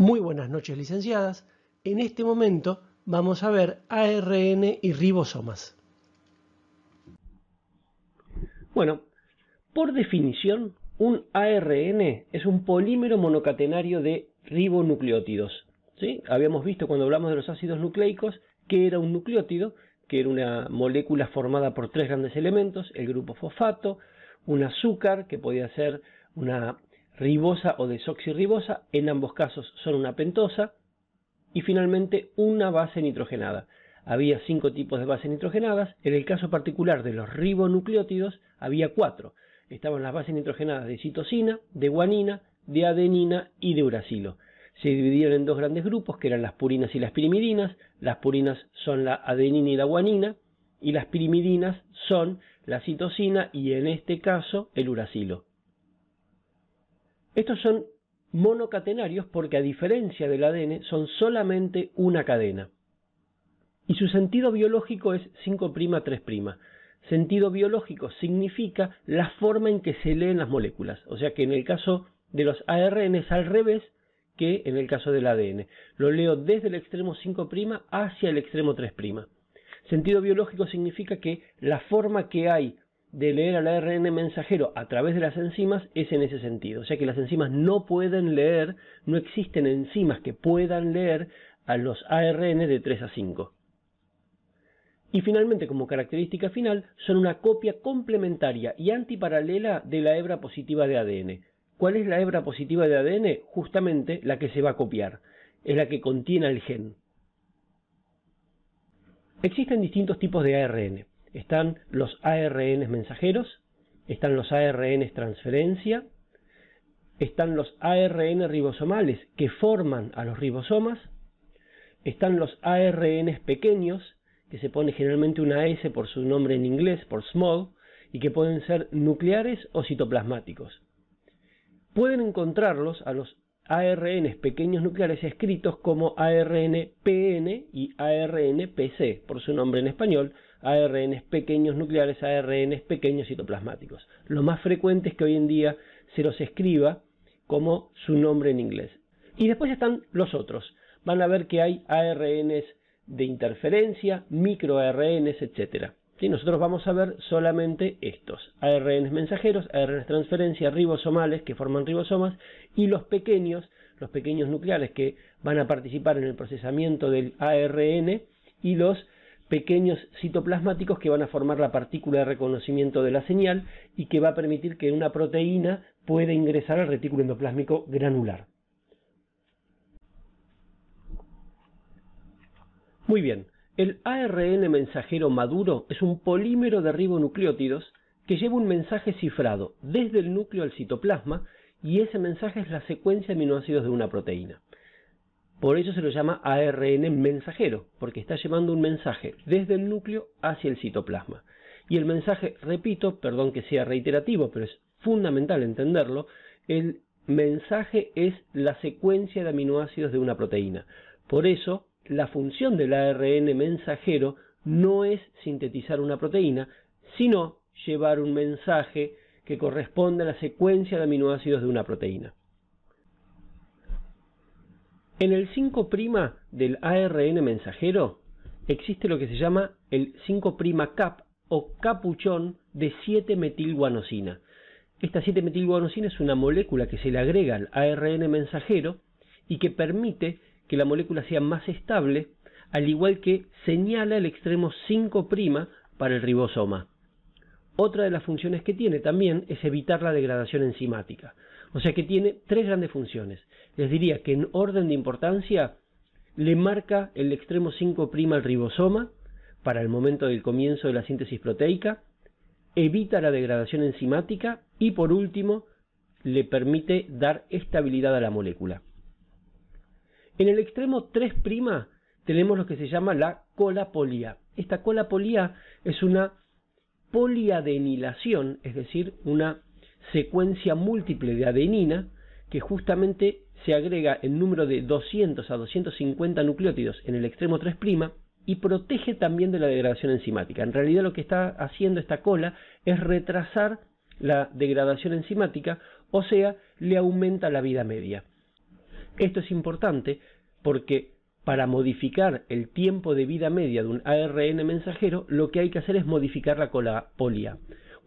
Muy buenas noches licenciadas. En este momento vamos a ver ARN y ribosomas. Bueno, por definición, un ARN es un polímero monocatenario de ribonucleótidos. ¿sí? Habíamos visto cuando hablamos de los ácidos nucleicos que era un nucleótido, que era una molécula formada por tres grandes elementos, el grupo fosfato, un azúcar que podía ser una ribosa o desoxirribosa, en ambos casos son una pentosa, y finalmente una base nitrogenada. Había cinco tipos de bases nitrogenadas, en el caso particular de los ribonucleótidos había cuatro. Estaban las bases nitrogenadas de citosina, de guanina, de adenina y de uracilo. Se dividieron en dos grandes grupos que eran las purinas y las pirimidinas. Las purinas son la adenina y la guanina y las pirimidinas son la citosina y en este caso el uracilo. Estos son monocatenarios porque a diferencia del ADN son solamente una cadena. Y su sentido biológico es 5', 3'. Sentido biológico significa la forma en que se leen las moléculas. O sea que en el caso de los ARN es al revés que en el caso del ADN. Lo leo desde el extremo 5' hacia el extremo 3'. Sentido biológico significa que la forma que hay de leer al ARN mensajero a través de las enzimas es en ese sentido, o sea que las enzimas no pueden leer, no existen enzimas que puedan leer a los ARN de 3 a 5. Y finalmente, como característica final, son una copia complementaria y antiparalela de la hebra positiva de ADN. ¿Cuál es la hebra positiva de ADN? Justamente la que se va a copiar, es la que contiene el gen. Existen distintos tipos de ARN. Están los ARN mensajeros, están los ARN transferencia, están los ARN ribosomales que forman a los ribosomas, están los ARN pequeños, que se pone generalmente una S por su nombre en inglés, por small, y que pueden ser nucleares o citoplasmáticos. Pueden encontrarlos a los ARN pequeños nucleares escritos como ARNPN y ARNPC, por su nombre en español, ARNs pequeños nucleares, ARNs pequeños citoplasmáticos. Lo más frecuente es que hoy en día se los escriba como su nombre en inglés. Y después están los otros. Van a ver que hay ARNs de interferencia, microARNs, etc. Y Nosotros vamos a ver solamente estos. ARNs mensajeros, ARNs transferencia, ribosomales que forman ribosomas y los pequeños, los pequeños nucleares que van a participar en el procesamiento del ARN y los pequeños citoplasmáticos que van a formar la partícula de reconocimiento de la señal y que va a permitir que una proteína pueda ingresar al retículo endoplásmico granular. Muy bien, el ARN mensajero maduro es un polímero de ribonucleótidos que lleva un mensaje cifrado desde el núcleo al citoplasma y ese mensaje es la secuencia de aminoácidos de una proteína. Por eso se lo llama ARN mensajero, porque está llevando un mensaje desde el núcleo hacia el citoplasma. Y el mensaje, repito, perdón que sea reiterativo, pero es fundamental entenderlo, el mensaje es la secuencia de aminoácidos de una proteína. Por eso, la función del ARN mensajero no es sintetizar una proteína, sino llevar un mensaje que corresponde a la secuencia de aminoácidos de una proteína. En el 5' del ARN mensajero existe lo que se llama el 5' cap o capuchón de 7-metilguanosina. Esta 7-metilguanosina es una molécula que se le agrega al ARN mensajero y que permite que la molécula sea más estable, al igual que señala el extremo 5' para el ribosoma. Otra de las funciones que tiene también es evitar la degradación enzimática. O sea que tiene tres grandes funciones les diría que en orden de importancia le marca el extremo 5' al ribosoma para el momento del comienzo de la síntesis proteica, evita la degradación enzimática y por último le permite dar estabilidad a la molécula. En el extremo 3' tenemos lo que se llama la colapolía. Esta colapolía es una poliadenilación, es decir, una secuencia múltiple de adenina que justamente se agrega el número de 200 a 250 nucleótidos en el extremo 3' y protege también de la degradación enzimática. En realidad lo que está haciendo esta cola es retrasar la degradación enzimática, o sea, le aumenta la vida media. Esto es importante porque para modificar el tiempo de vida media de un ARN mensajero, lo que hay que hacer es modificar la cola polia.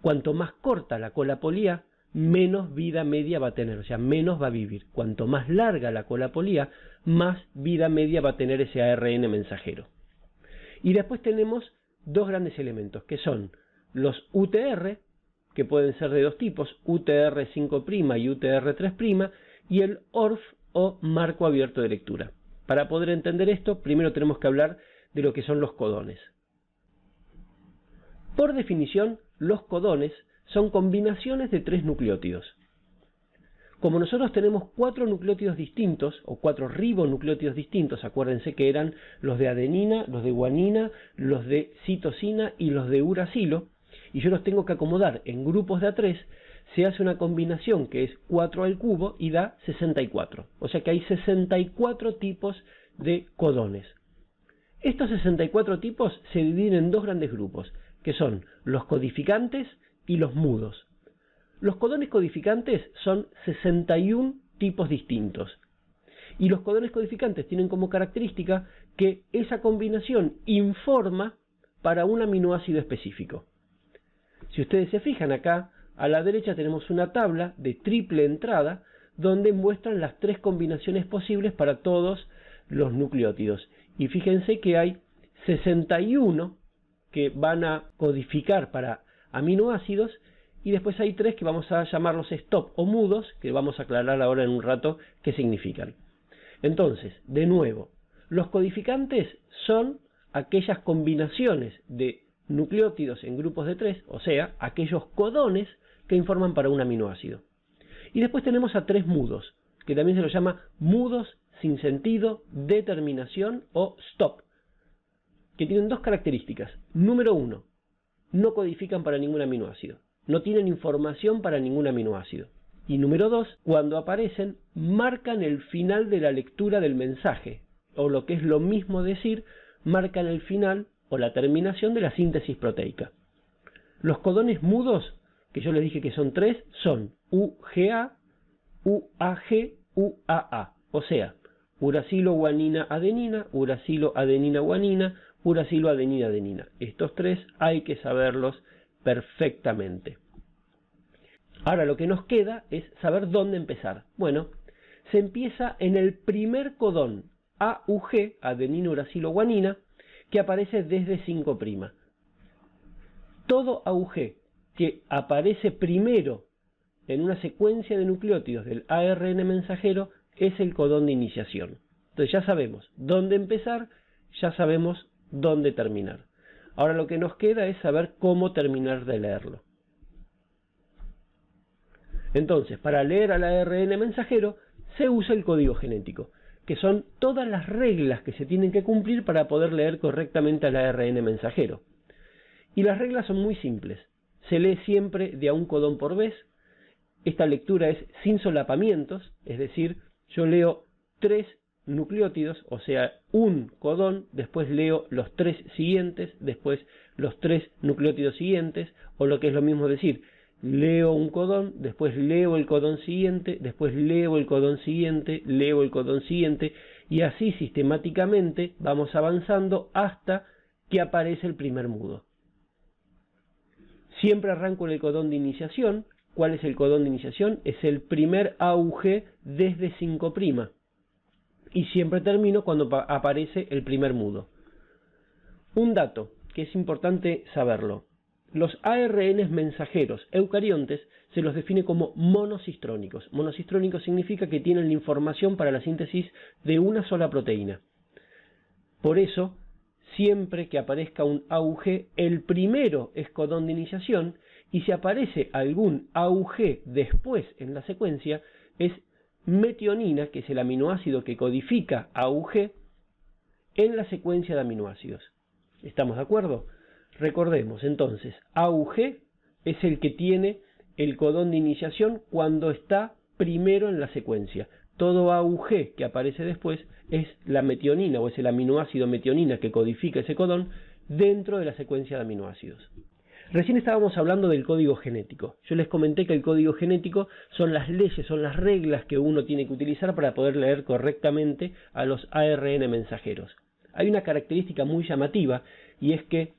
Cuanto más corta la cola polia, menos vida media va a tener, o sea, menos va a vivir. Cuanto más larga la cola colapolía, más vida media va a tener ese ARN mensajero. Y después tenemos dos grandes elementos, que son los UTR, que pueden ser de dos tipos, UTR5' y UTR3', y el ORF o marco abierto de lectura. Para poder entender esto, primero tenemos que hablar de lo que son los codones. Por definición, los codones son combinaciones de tres nucleótidos. Como nosotros tenemos cuatro nucleótidos distintos, o cuatro ribonucleótidos distintos, acuérdense que eran los de adenina, los de guanina, los de citosina y los de uracilo, y yo los tengo que acomodar en grupos de A3, se hace una combinación que es 4 al cubo y da 64. O sea que hay 64 tipos de codones. Estos 64 tipos se dividen en dos grandes grupos, que son los codificantes y los mudos. Los codones codificantes son 61 tipos distintos. Y los codones codificantes tienen como característica que esa combinación informa para un aminoácido específico. Si ustedes se fijan acá, a la derecha tenemos una tabla de triple entrada donde muestran las tres combinaciones posibles para todos los nucleótidos. Y fíjense que hay 61 que van a codificar para aminoácidos y después hay tres que vamos a llamarlos stop o mudos, que vamos a aclarar ahora en un rato qué significan. Entonces, de nuevo, los codificantes son aquellas combinaciones de nucleótidos en grupos de tres, o sea, aquellos codones que informan para un aminoácido. Y después tenemos a tres mudos, que también se los llama mudos sin sentido, determinación o stop, que tienen dos características. Número uno, no codifican para ningún aminoácido, no tienen información para ningún aminoácido. Y número dos, cuando aparecen, marcan el final de la lectura del mensaje, o lo que es lo mismo decir, marcan el final o la terminación de la síntesis proteica. Los codones mudos, que yo les dije que son tres, son UGA, UAG, UAA, o sea, uracilo, guanina, adenina, uracilo, adenina, guanina, uracilo, adenina, adenina. Estos tres hay que saberlos perfectamente. Ahora lo que nos queda es saber dónde empezar. Bueno, se empieza en el primer codón AUG, adenina, uracilo, guanina, que aparece desde 5'. Todo AUG que aparece primero en una secuencia de nucleótidos del ARN mensajero es el codón de iniciación. Entonces ya sabemos dónde empezar, ya sabemos dónde terminar. Ahora lo que nos queda es saber cómo terminar de leerlo. Entonces, para leer al ARN mensajero se usa el código genético, que son todas las reglas que se tienen que cumplir para poder leer correctamente al ARN mensajero. Y las reglas son muy simples. Se lee siempre de a un codón por vez. Esta lectura es sin solapamientos, es decir, yo leo tres nucleótidos, o sea, un codón, después leo los tres siguientes, después los tres nucleótidos siguientes, o lo que es lo mismo decir, leo un codón, después leo el codón siguiente, después leo el codón siguiente, leo el codón siguiente, y así sistemáticamente vamos avanzando hasta que aparece el primer mudo. Siempre arranco en el codón de iniciación. ¿Cuál es el codón de iniciación? Es el primer auge desde 5' y siempre termino cuando aparece el primer mudo. Un dato que es importante saberlo. Los ARN mensajeros eucariontes se los define como monocistrónicos. Monocistrónicos significa que tienen la información para la síntesis de una sola proteína. Por eso, siempre que aparezca un AUG, el primero es codón de iniciación y si aparece algún AUG después en la secuencia, es metionina, que es el aminoácido que codifica AUG, en la secuencia de aminoácidos. ¿Estamos de acuerdo? Recordemos entonces, AUG es el que tiene el codón de iniciación cuando está primero en la secuencia. Todo AUG que aparece después es la metionina o es el aminoácido metionina que codifica ese codón dentro de la secuencia de aminoácidos. Recién estábamos hablando del código genético. Yo les comenté que el código genético son las leyes, son las reglas que uno tiene que utilizar para poder leer correctamente a los ARN mensajeros. Hay una característica muy llamativa y es que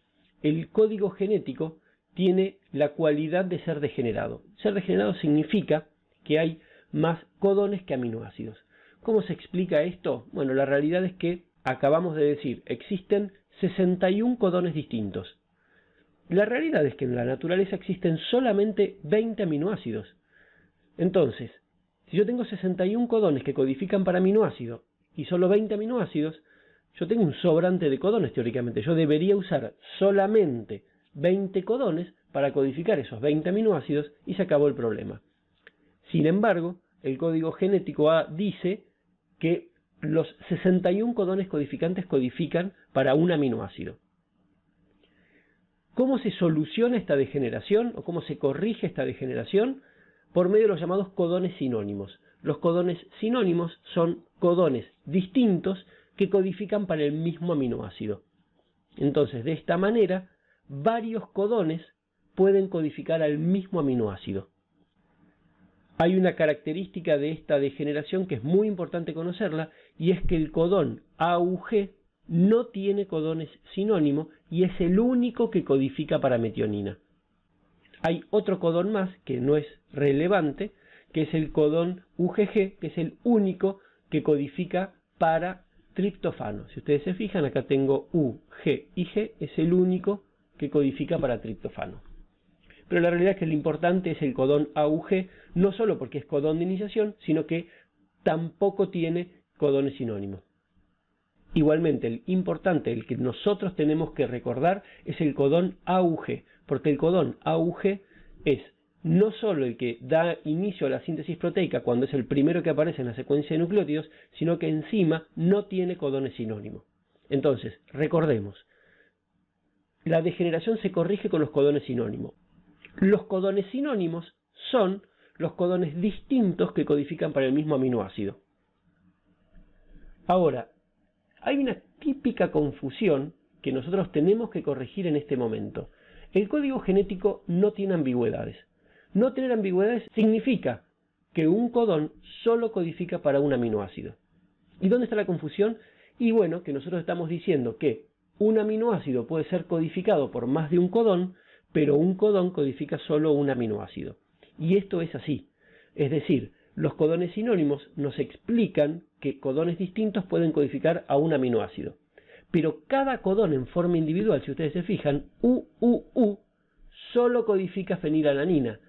el código genético tiene la cualidad de ser degenerado. Ser degenerado significa que hay más codones que aminoácidos. ¿Cómo se explica esto? Bueno, la realidad es que acabamos de decir, existen 61 codones distintos. La realidad es que en la naturaleza existen solamente 20 aminoácidos. Entonces, si yo tengo 61 codones que codifican para aminoácido y solo 20 aminoácidos, yo tengo un sobrante de codones teóricamente. Yo debería usar solamente 20 codones para codificar esos 20 aminoácidos y se acabó el problema. Sin embargo, el código genético A dice que los 61 codones codificantes codifican para un aminoácido. ¿Cómo se soluciona esta degeneración o cómo se corrige esta degeneración? Por medio de los llamados codones sinónimos. Los codones sinónimos son codones distintos que codifican para el mismo aminoácido. Entonces, de esta manera, varios codones pueden codificar al mismo aminoácido. Hay una característica de esta degeneración que es muy importante conocerla y es que el codón AUG no tiene codones sinónimo y es el único que codifica para metionina. Hay otro codón más que no es relevante, que es el codón UGG, que es el único que codifica para triptofano. Si ustedes se fijan, acá tengo U, G y G, es el único que codifica para triptofano. Pero la realidad es que lo importante es el codón AUG, no solo porque es codón de iniciación, sino que tampoco tiene codones sinónimos. Igualmente, el importante, el que nosotros tenemos que recordar, es el codón AUG, porque el codón AUG es no solo el que da inicio a la síntesis proteica cuando es el primero que aparece en la secuencia de nucleótidos, sino que encima no tiene codones sinónimos. Entonces, recordemos, la degeneración se corrige con los codones sinónimos. Los codones sinónimos son los codones distintos que codifican para el mismo aminoácido. Ahora, hay una típica confusión que nosotros tenemos que corregir en este momento. El código genético no tiene ambigüedades. No tener ambigüedades significa que un codón solo codifica para un aminoácido. ¿Y dónde está la confusión? Y bueno, que nosotros estamos diciendo que un aminoácido puede ser codificado por más de un codón, pero un codón codifica solo un aminoácido. Y esto es así. Es decir, los codones sinónimos nos explican que codones distintos pueden codificar a un aminoácido. Pero cada codón en forma individual, si ustedes se fijan, UUU solo codifica fenilalanina.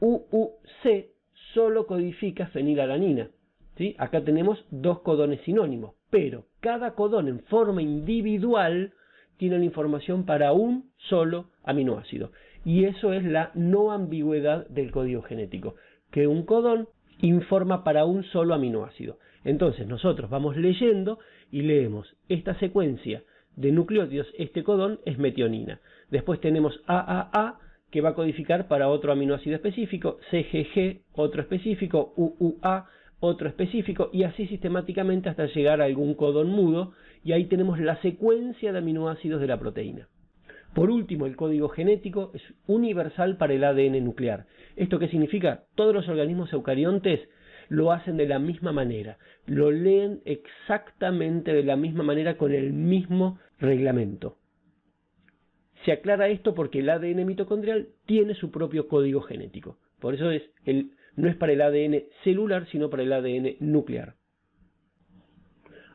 UUC solo codifica fenilalanina. ¿Sí? Acá tenemos dos codones sinónimos, pero cada codón en forma individual tiene la información para un solo aminoácido. Y eso es la no ambigüedad del código genético, que un codón informa para un solo aminoácido. Entonces nosotros vamos leyendo y leemos esta secuencia de nucleótidos, este codón es metionina. Después tenemos AAA que va a codificar para otro aminoácido específico, CGG otro específico, UUA otro específico y así sistemáticamente hasta llegar a algún codón mudo y ahí tenemos la secuencia de aminoácidos de la proteína. Por último, el código genético es universal para el ADN nuclear. ¿Esto qué significa? Todos los organismos eucariontes lo hacen de la misma manera, lo leen exactamente de la misma manera con el mismo reglamento. Se aclara esto porque el ADN mitocondrial tiene su propio código genético. Por eso es el, no es para el ADN celular, sino para el ADN nuclear.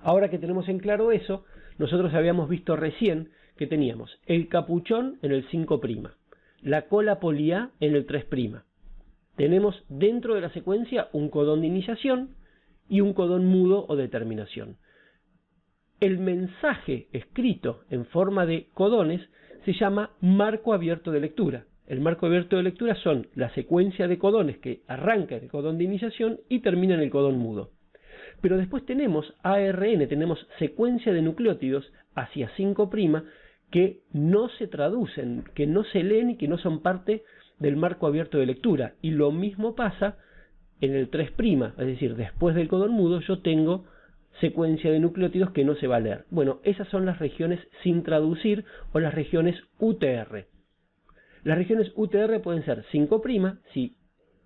Ahora que tenemos en claro eso, nosotros habíamos visto recién teníamos el capuchón en el 5', la cola poliá en el 3'. Tenemos dentro de la secuencia un codón de iniciación y un codón mudo o de terminación. El mensaje escrito en forma de codones se llama marco abierto de lectura. El marco abierto de lectura son la secuencia de codones que arranca el codón de iniciación y termina en el codón mudo. Pero después tenemos ARN, tenemos secuencia de nucleótidos hacia 5' que no se traducen, que no se leen y que no son parte del marco abierto de lectura. Y lo mismo pasa en el 3', es decir, después del codón mudo yo tengo secuencia de nucleótidos que no se va a leer. Bueno, esas son las regiones sin traducir o las regiones UTR. Las regiones UTR pueden ser 5' si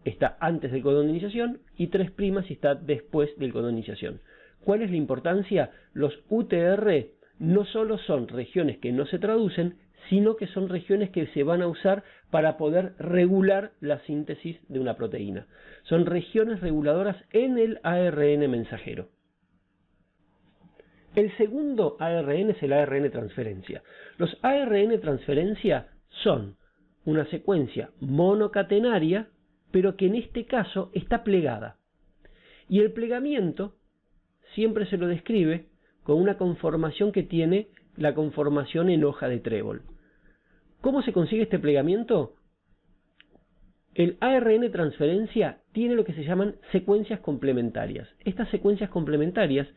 está antes del codón de iniciación y 3' si está después del codón de iniciación. ¿Cuál es la importancia? Los UTR no solo son regiones que no se traducen, sino que son regiones que se van a usar para poder regular la síntesis de una proteína. Son regiones reguladoras en el ARN mensajero. El segundo ARN es el ARN transferencia. Los ARN transferencia son una secuencia monocatenaria, pero que en este caso está plegada. Y el plegamiento siempre se lo describe con una conformación que tiene la conformación en hoja de trébol. ¿Cómo se consigue este plegamiento? El ARN transferencia tiene lo que se llaman secuencias complementarias. Estas secuencias complementarias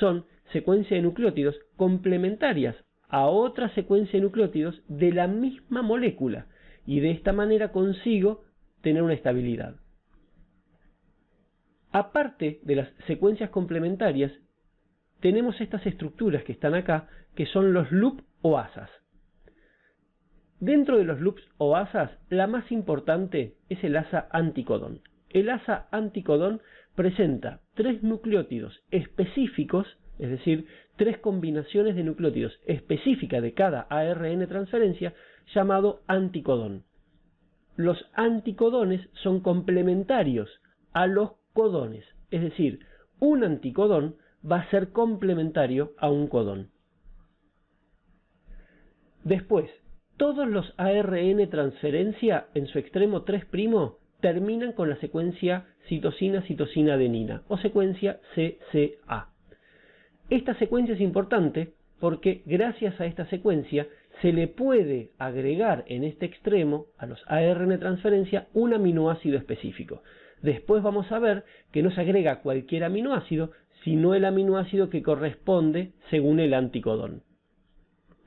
son secuencias de nucleótidos complementarias a otra secuencia de nucleótidos de la misma molécula y de esta manera consigo tener una estabilidad. Aparte de las secuencias complementarias, tenemos estas estructuras que están acá, que son los loop o asas. Dentro de los loops o asas, la más importante es el asa anticodón. El asa anticodón presenta tres nucleótidos específicos, es decir, tres combinaciones de nucleótidos específicas de cada ARN transferencia llamado anticodón. Los anticodones son complementarios a los codones, es decir, un anticodón va a ser complementario a un codón. Después, todos los ARN transferencia en su extremo 3' terminan con la secuencia citosina-citosina-adenina o secuencia CCA. Esta secuencia es importante porque gracias a esta secuencia se le puede agregar en este extremo a los ARN transferencia un aminoácido específico. Después vamos a ver que no se agrega cualquier aminoácido, sino el aminoácido que corresponde según el anticodón.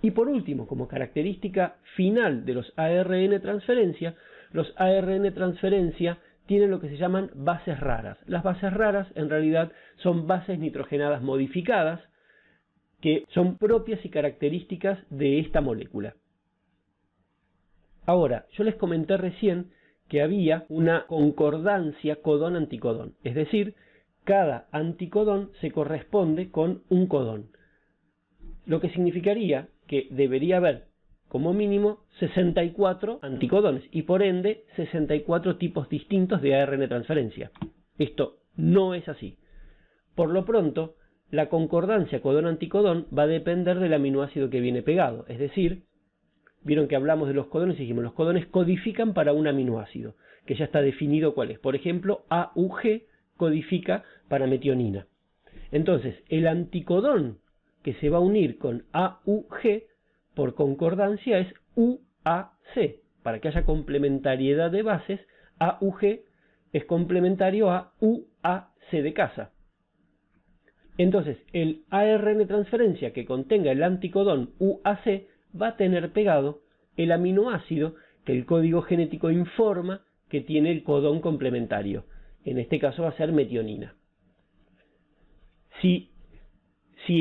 Y por último, como característica final de los ARN transferencia, los ARN transferencia tienen lo que se llaman bases raras. Las bases raras en realidad son bases nitrogenadas modificadas que son propias y características de esta molécula. Ahora, yo les comenté recién que había una concordancia codón-anticodón, es decir, cada anticodón se corresponde con un codón, lo que significaría que debería haber como mínimo 64 anticodones y por ende 64 tipos distintos de ARN transferencia. Esto no es así. Por lo pronto, la concordancia codón-anticodón va a depender del aminoácido que viene pegado, es decir, vieron que hablamos de los codones y dijimos, los codones codifican para un aminoácido, que ya está definido cuál es. Por ejemplo, AUG codifica para metionina. Entonces, el anticodón que se va a unir con AUG por concordancia es UAC. Para que haya complementariedad de bases, AUG es complementario a UAC de casa. Entonces, el ARN transferencia que contenga el anticodón UAC va a tener pegado el aminoácido que el código genético informa que tiene el codón complementario. En este caso va a ser metionina. Si,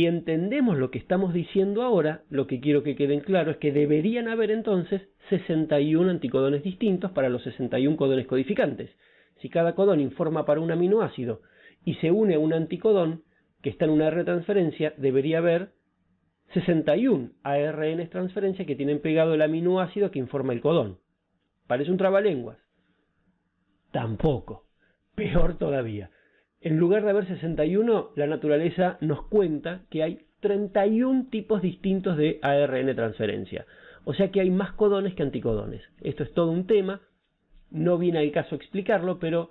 entendemos lo que estamos diciendo ahora, lo que quiero que queden claro es que deberían haber entonces 61 anticodones distintos para los 61 codones codificantes. Si cada codón informa para un aminoácido y se une a un anticodón que está en una R transferencia, debería haber 61 ARN transferencia que tienen pegado el aminoácido que informa el codón. Parece un trabalenguas. Tampoco. Peor todavía. En lugar de haber 61, la naturaleza nos cuenta que hay 31 tipos distintos de ARN transferencia. O sea que hay más codones que anticodones. Esto es todo un tema, no viene al caso explicarlo, pero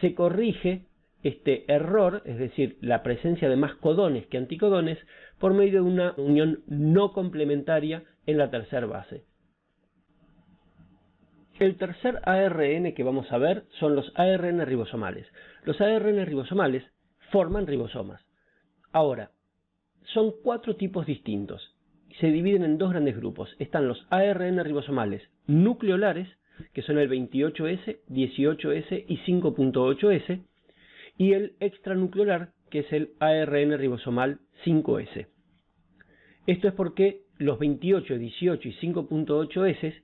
se corrige este error, es decir, la presencia de más codones que anticodones, por medio de una unión no complementaria en la tercera base. El tercer ARN que vamos a ver son los ARN ribosomales. Los ARN ribosomales forman ribosomas. Ahora, son cuatro tipos distintos. Se dividen en dos grandes grupos. Están los ARN ribosomales nucleolares, que son el 28S, 18S y 5.8S, y el extranucleolar, que es el ARN ribosomal 5S. Esto es porque los 28, 18 y 5.8S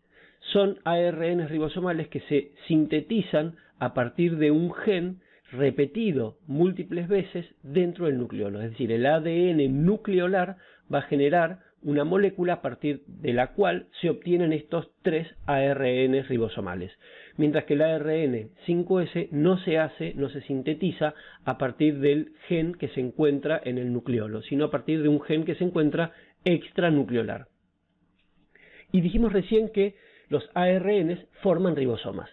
son ARN ribosomales que se sintetizan a partir de un gen repetido múltiples veces dentro del nucleolo. Es decir, el ADN nucleolar va a generar una molécula a partir de la cual se obtienen estos tres ARN ribosomales. Mientras que el ARN 5S no se hace, no se sintetiza a partir del gen que se encuentra en el nucleolo, sino a partir de un gen que se encuentra extranucleolar. Y dijimos recién que los ARN forman ribosomas.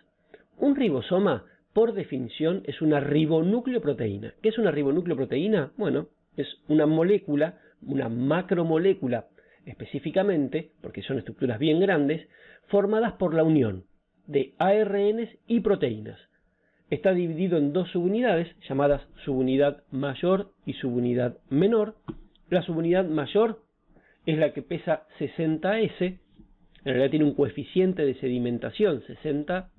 Un ribosoma por definición, es una ribonucleoproteína. ¿Qué es una ribonucleoproteína? Bueno, es una molécula, una macromolécula específicamente, porque son estructuras bien grandes, formadas por la unión de ARNs y proteínas. Está dividido en dos subunidades, llamadas subunidad mayor y subunidad menor. La subunidad mayor es la que pesa 60S, en realidad tiene un coeficiente de sedimentación 60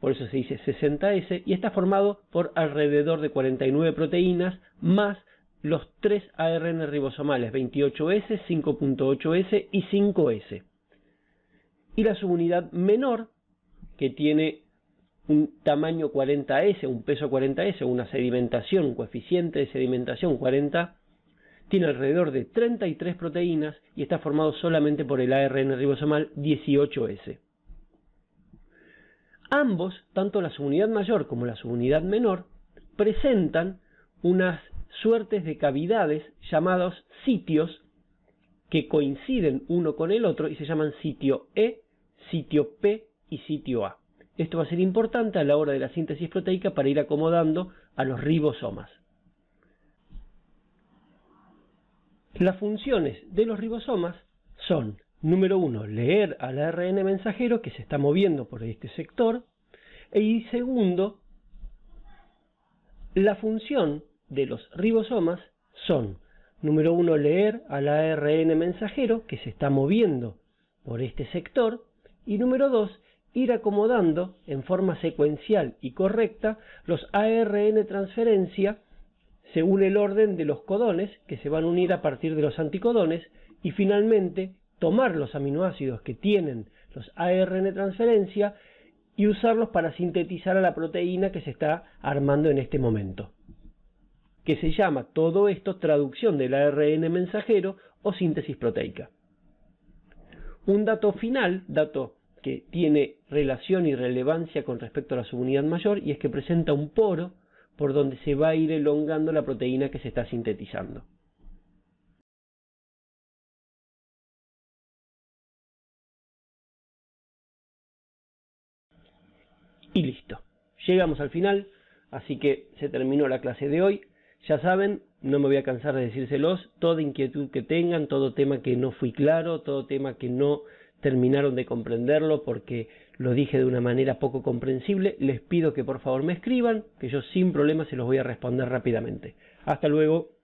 por eso se dice 60S, y está formado por alrededor de 49 proteínas más los tres ARN ribosomales, 28S, 5.8S y 5S. Y la subunidad menor, que tiene un tamaño 40S, un peso 40S, una sedimentación, un coeficiente de sedimentación 40, tiene alrededor de 33 proteínas y está formado solamente por el ARN ribosomal 18S ambos, tanto la subunidad mayor como la subunidad menor, presentan unas suertes de cavidades llamados sitios que coinciden uno con el otro y se llaman sitio E, sitio P y sitio A. Esto va a ser importante a la hora de la síntesis proteica para ir acomodando a los ribosomas. Las funciones de los ribosomas son número uno, leer al ARN mensajero que se está moviendo por este sector. E, y segundo, la función de los ribosomas son, número uno, leer al ARN mensajero que se está moviendo por este sector. Y número dos, ir acomodando en forma secuencial y correcta los ARN transferencia según el orden de los codones que se van a unir a partir de los anticodones y finalmente tomar los aminoácidos que tienen los ARN transferencia y usarlos para sintetizar a la proteína que se está armando en este momento, que se llama todo esto traducción del ARN mensajero o síntesis proteica. Un dato final, dato que tiene relación y relevancia con respecto a la subunidad mayor, y es que presenta un poro por donde se va a ir elongando la proteína que se está sintetizando. y listo. Llegamos al final, así que se terminó la clase de hoy. Ya saben, no me voy a cansar de decírselos, toda inquietud que tengan, todo tema que no fui claro, todo tema que no terminaron de comprenderlo porque lo dije de una manera poco comprensible, les pido que por favor me escriban, que yo sin problema se los voy a responder rápidamente. Hasta luego.